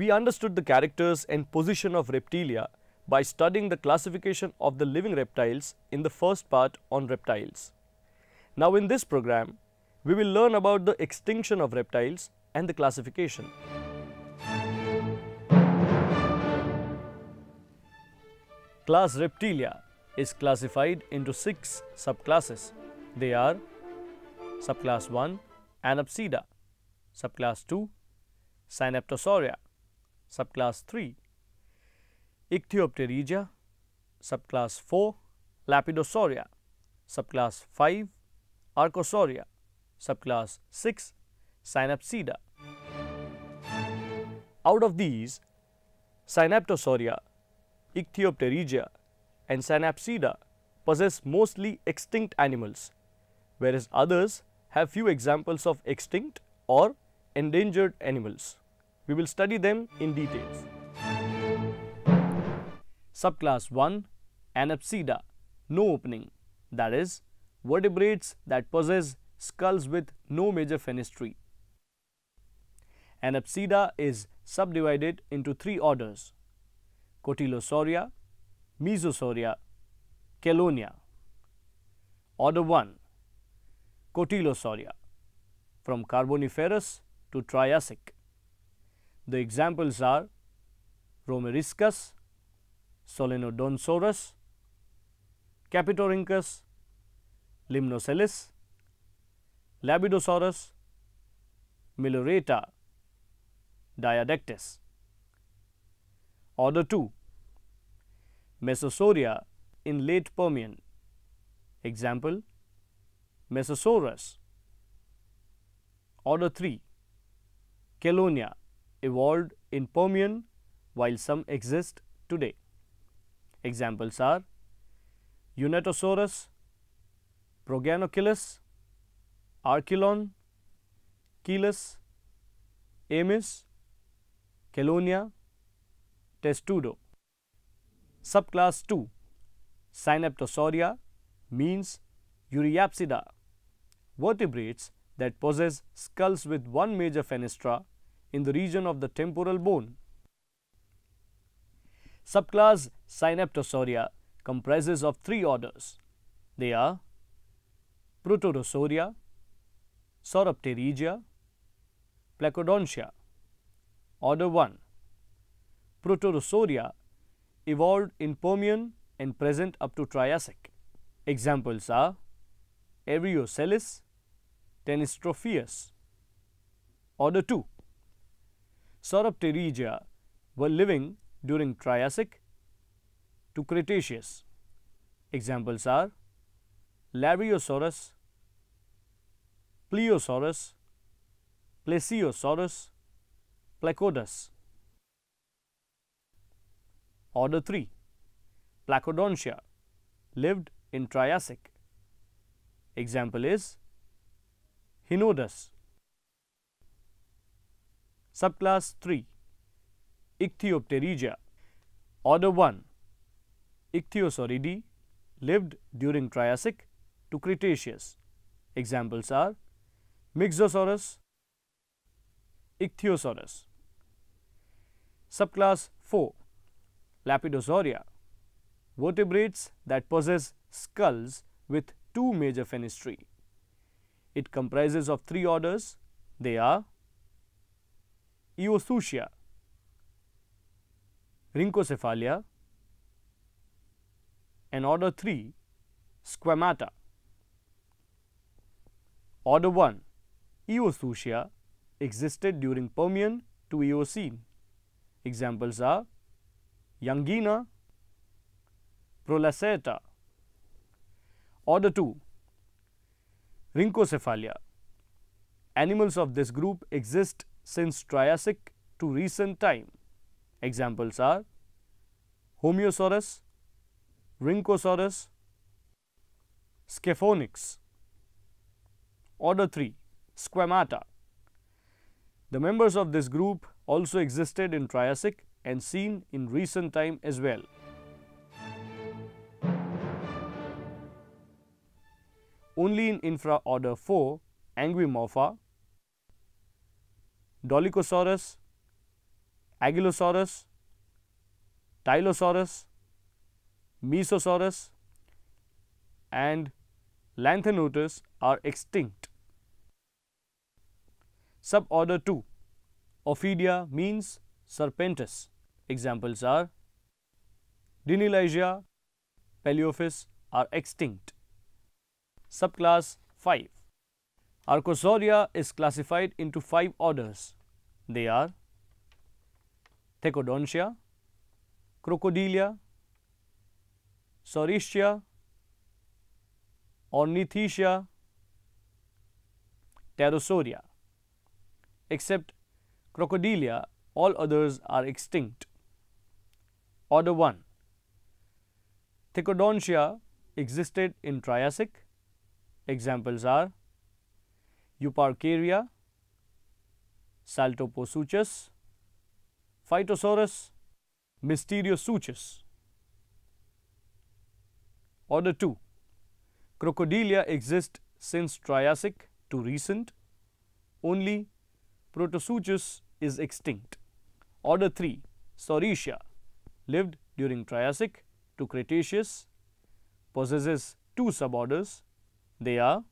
We understood the characters and position of reptilia by studying the classification of the living reptiles in the first part on reptiles. Now in this program, we will learn about the extinction of reptiles and the classification. Class Reptilia is classified into six subclasses. They are Subclass 1 Anapsida, Subclass 2 Synaptosauria, subclass 3, Ichthyopterygia, subclass 4, Lapidosauria, subclass 5, Archosauria, subclass 6, Synapsida. Out of these, Synaptosauria, Ichthyopterygia and Synapsida possess mostly extinct animals, whereas others have few examples of extinct or endangered animals. We will study them in details. Subclass 1 Anapsida No opening that is vertebrates that possess skulls with no major fenestry. Anapsida is subdivided into three orders Cotylosauria, Mesosauria, Chelonia. Order 1 Cotylosauria from Carboniferous to Triassic. The examples are Romeriscus, Solenodonsaurus, Capitorhynchus, Limnocellus, Labidosaurus, Miloreta, Diadectes. Order 2 Mesosauria in late Permian. Example Mesosaurus. Order 3 Kelonia evolved in Permian while some exist today. Examples are Unitosaurus, Proganochilus, Archelon, Chilus, Amis, Chelonia, Testudo. Subclass 2 Synaptosauria means Uriapsida, vertebrates that possess skulls with one major fenestra in the region of the temporal bone. Subclass Synaptosauria comprises of three orders. They are Protorosauria, Sauropterygia, Placodontia. Order 1. Protorosauria evolved in Permian and present up to Triassic. Examples are Eriocelis, Tenistropheus. Order 2. Sauropterygia were living during Triassic to Cretaceous. Examples are Lariosaurus, Plesiosaurus, Plesiosaurus, Placodus. Order 3 Placodontia lived in Triassic. Example is Hinodus, Subclass 3 Ichthyopterygia Order 1 Ichthyosauridae lived during Triassic to Cretaceous. Examples are Myxosaurus, Ichthyosaurus. Subclass 4 Lapidosauria vertebrates that possess skulls with two major fenestrae. It comprises of three orders. They are Eosuchia, rhynchocephalia, and order 3 squamata. Order 1 Eosuchia, existed during Permian to Eocene. Examples are Yangina, Prolaceta. Order 2 Rhynchocephalia. Animals of this group exist since Triassic to recent time. Examples are Homeosaurus, Rhynchosaurus, Scaphonyx. Order 3 Squamata. The members of this group also existed in Triassic and seen in recent time as well. Only in infra order 4 Anguimorpha Dolichosaurus, Agilosaurus, Tylosaurus, Mesosaurus and Lanthanotus are extinct. Suborder 2 Ophidia means Serpentis. Examples are Dinilysia, Paleophis are extinct. Subclass 5 Archosauria is classified into five orders. They are Thecodontia, Crocodilia, Saurischia, Ornithischia, Pterosauria. Except Crocodilia, all others are extinct. Order 1 Thecodontia existed in Triassic. Examples are Euparcharia, Saltoposuchus, Phytosaurus, Mysteriosuchus. Order 2. Crocodilia exist since Triassic to recent. Only Protosuchus is extinct. Order 3. Saurischia lived during Triassic to Cretaceous, possesses two suborders. They are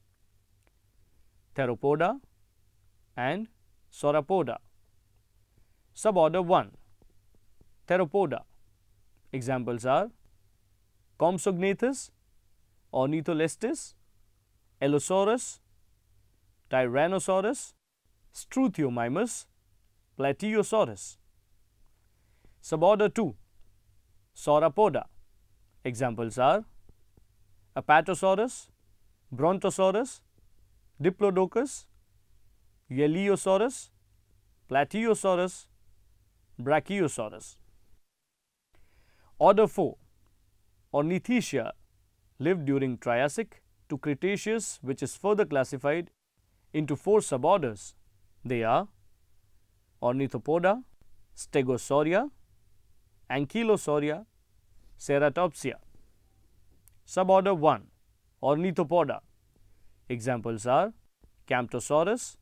Theropoda and sauropoda. Suborder 1 Theropoda. Examples are Compsognathus, Ornitholestes, Allosaurus, Tyrannosaurus, Struthiomimus, Plateosaurus. Suborder 2 Sauropoda Examples are Apatosaurus, Brontosaurus, Diplodocus, Eleosaurus, Plateosaurus, Brachiosaurus. Order 4 Ornithischia lived during Triassic to Cretaceous which is further classified into four suborders. They are Ornithopoda, Stegosauria, Ankylosauria, Ceratopsia. Suborder 1 Ornithopoda Examples are Camptosaurus,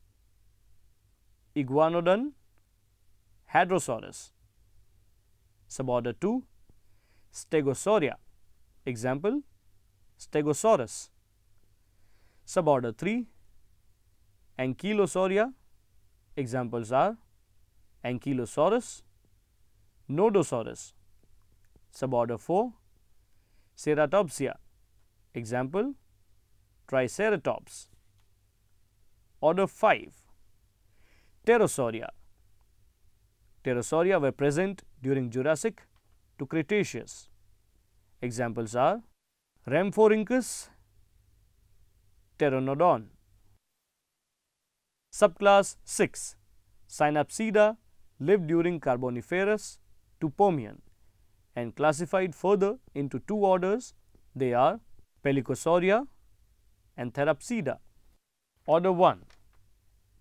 Iguanodon, Hadrosaurus. Suborder 2 Stegosauria. Example Stegosaurus. Suborder 3 Ankylosauria. Examples are Ankylosaurus, Nodosaurus. Suborder 4 Ceratopsia. Example Triceratops. Order 5 Pterosauria. Pterosauria were present during Jurassic to Cretaceous. Examples are Rhamphorhynchus, Pteranodon. Subclass 6 Synapsida lived during Carboniferous to Permian and classified further into two orders. They are Pelicosauria and Therapsida. Order 1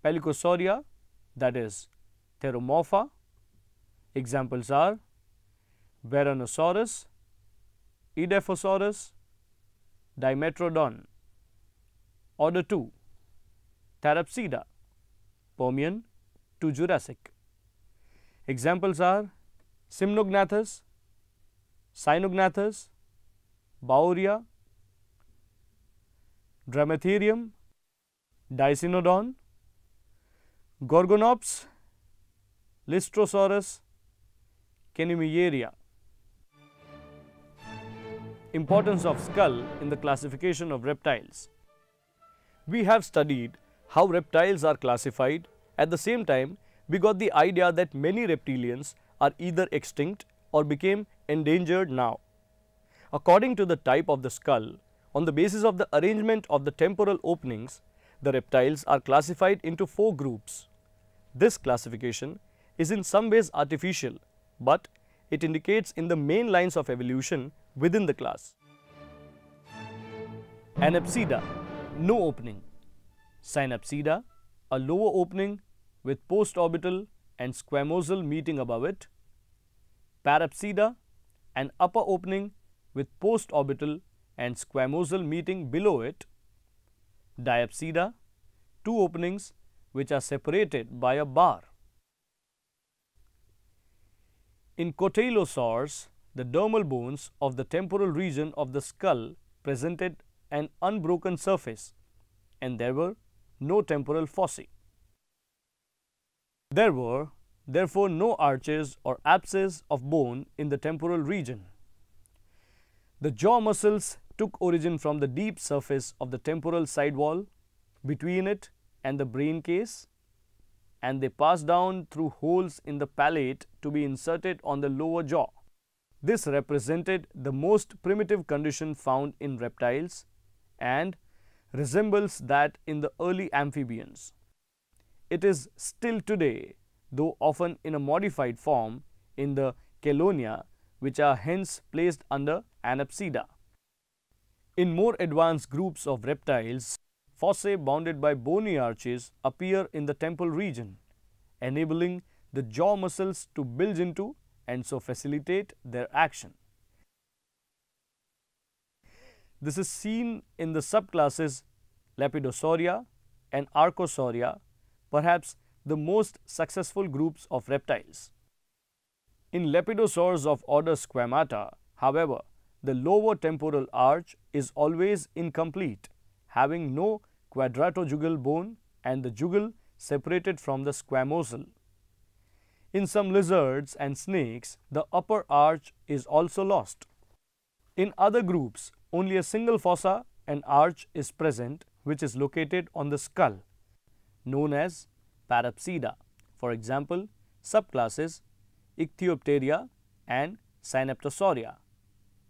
Pelicosauria that is Theromorpha. Examples are Baranosaurus, Edaphosaurus, Dimetrodon. Order 2 Therapsida Permian to Jurassic. Examples are Simnognathus, Sinognathus, Bauria Dramatherium, Dicynodon, Gorgonops, Lystrosaurus, Kenimieria. Importance of skull in the classification of reptiles. We have studied how reptiles are classified. At the same time, we got the idea that many reptilians are either extinct or became endangered now. According to the type of the skull, on the basis of the arrangement of the temporal openings, the reptiles are classified into four groups. This classification is in some ways artificial, but it indicates in the main lines of evolution within the class. Anapsida, no opening. Synapsida, a lower opening with postorbital and squamosal meeting above it. Parapsida, an upper opening with postorbital and squamosal meeting below it, diapsida, two openings which are separated by a bar. In cotylosaurs, the dermal bones of the temporal region of the skull presented an unbroken surface and there were no temporal fossae. There were, therefore, no arches or abscesses of bone in the temporal region. The jaw muscles took origin from the deep surface of the temporal sidewall between it and the brain case and they pass down through holes in the palate to be inserted on the lower jaw. This represented the most primitive condition found in reptiles and resembles that in the early amphibians. It is still today, though often in a modified form, in the chelonia, which are hence placed under Anapsida. In more advanced groups of reptiles, fossae bounded by bony arches appear in the temple region, enabling the jaw muscles to bulge into and so facilitate their action. This is seen in the subclasses Lepidosauria and Archosauria, perhaps the most successful groups of reptiles. In lepidosaurs of order Squamata, however, the lower temporal arch is always incomplete, having no quadratojugal bone and the jugal separated from the squamosal. In some lizards and snakes, the upper arch is also lost. In other groups, only a single fossa and arch is present, which is located on the skull, known as parapsida. For example, subclasses Ichthyopteria and Synaptosauria.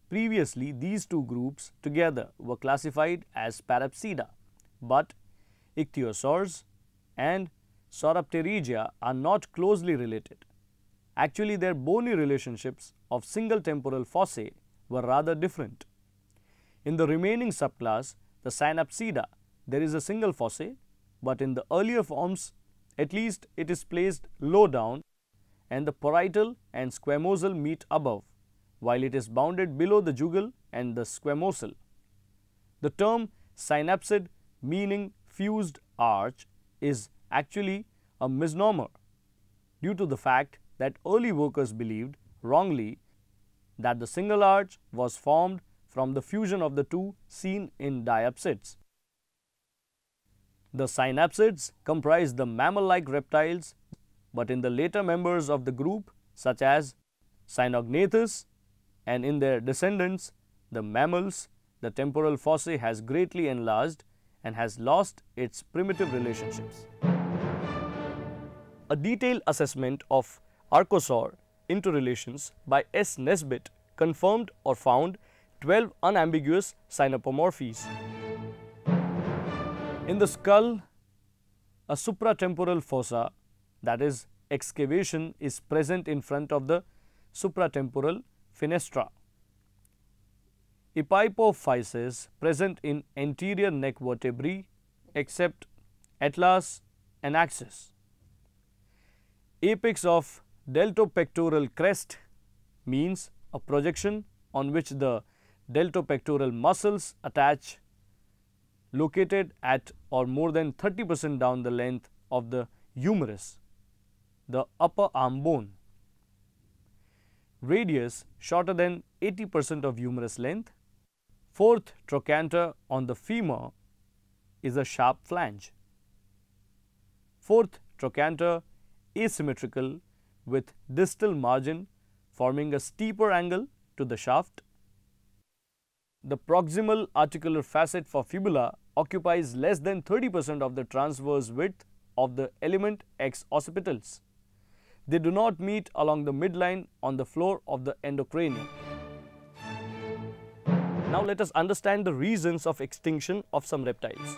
Previously, these two groups together were classified as Parapsida, but ichthyosaurs and Sauropterygia are not closely related. Actually, their bony relationships of single temporal fossae were rather different. In the remaining subclass, the Synapsida, there is a single fossae, but in the earlier forms, at least it is placed low down and the parietal and squamosal meet above while it is bounded below the jugal and the squamosal. The term synapsid meaning fused arch is actually a misnomer due to the fact that early workers believed wrongly that the single arch was formed from the fusion of the two seen in diapsids. The synapsids comprise the mammal-like reptiles, but in the later members of the group such as Cynognathus and in their descendants, the mammals, the temporal fossae has greatly enlarged and has lost its primitive relationships. A detailed assessment of archosaur interrelations by S. Nesbitt confirmed or found 12 unambiguous synapomorphies. In the skull, a supratemporal fossa, that is excavation, is present in front of the supratemporal Finestra. Epipophyses present in anterior neck vertebrae except atlas and axis. Apex of deltopectoral crest means a projection on which the deltopectoral muscles attach located at or more than 30 percent down the length of the humerus, the upper arm bone radius shorter than 80% of humerus length. Fourth trochanter on the femur is a sharp flange. Fourth trochanter asymmetrical with distal margin forming a steeper angle to the shaft. The proximal articular facet for fibula occupies less than 30% of the transverse width of the element X occipitals. They do not meet along the midline on the floor of the endocranium. Now let us understand the reasons of extinction of some reptiles.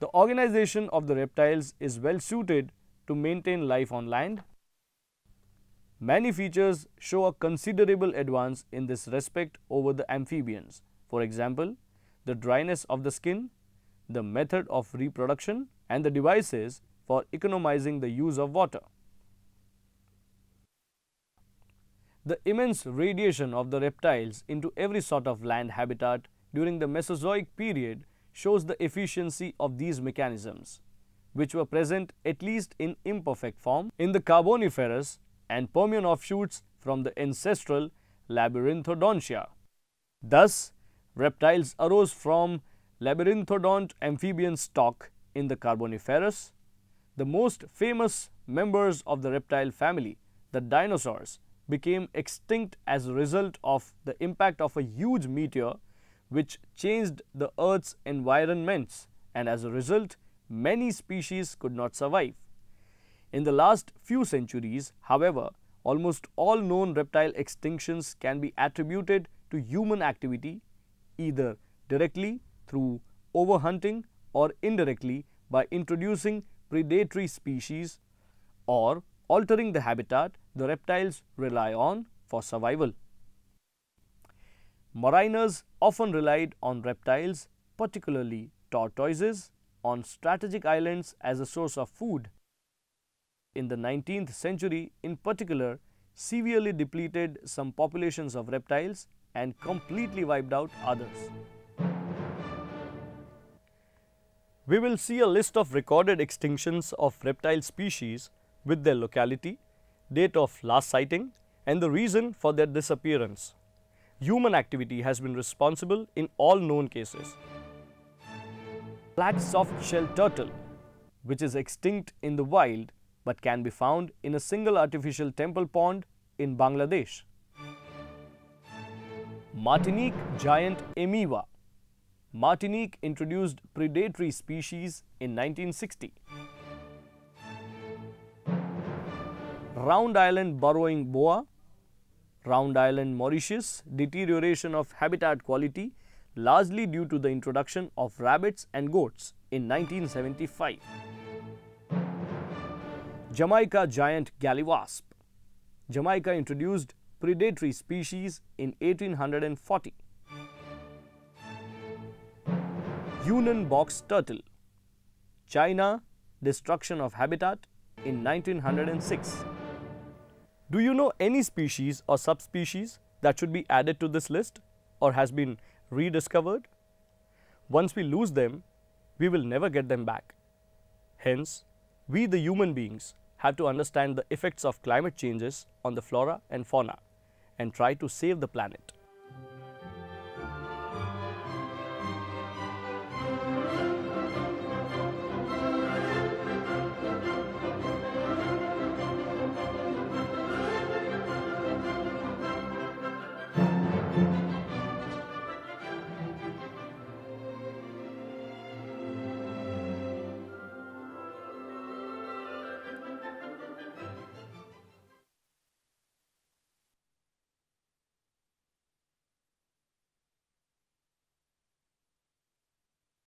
The organization of the reptiles is well suited to maintain life on land. Many features show a considerable advance in this respect over the amphibians. For example, the dryness of the skin, the method of reproduction and the devices for economizing the use of water. The immense radiation of the reptiles into every sort of land habitat during the Mesozoic period shows the efficiency of these mechanisms, which were present at least in imperfect form in the Carboniferous and Permian offshoots from the ancestral Labyrinthodontia. Thus, reptiles arose from labyrinthodont amphibian stock in the Carboniferous, the most famous members of the reptile family, the dinosaurs, became extinct as a result of the impact of a huge meteor which changed the Earth's environments and as a result, many species could not survive. In the last few centuries, however, almost all known reptile extinctions can be attributed to human activity either directly through overhunting or indirectly by introducing predatory species or altering the habitat the reptiles rely on for survival. Mariners often relied on reptiles, particularly tortoises, on strategic islands as a source of food. In the 19th century, in particular, severely depleted some populations of reptiles and completely wiped out others we will see a list of recorded extinctions of reptile species with their locality, date of last sighting and the reason for their disappearance. Human activity has been responsible in all known cases. Flat soft shell turtle, which is extinct in the wild but can be found in a single artificial temple pond in Bangladesh. Martinique giant amoeba, Martinique introduced predatory species in 1960. Round Island burrowing boa, Round Island Mauritius, deterioration of habitat quality largely due to the introduction of rabbits and goats in 1975. Jamaica giant wasp. Jamaica introduced predatory species in 1840. Yunnan box turtle. China, destruction of habitat in 1906. Do you know any species or subspecies that should be added to this list or has been rediscovered? Once we lose them, we will never get them back. Hence, we the human beings have to understand the effects of climate changes on the flora and fauna and try to save the planet.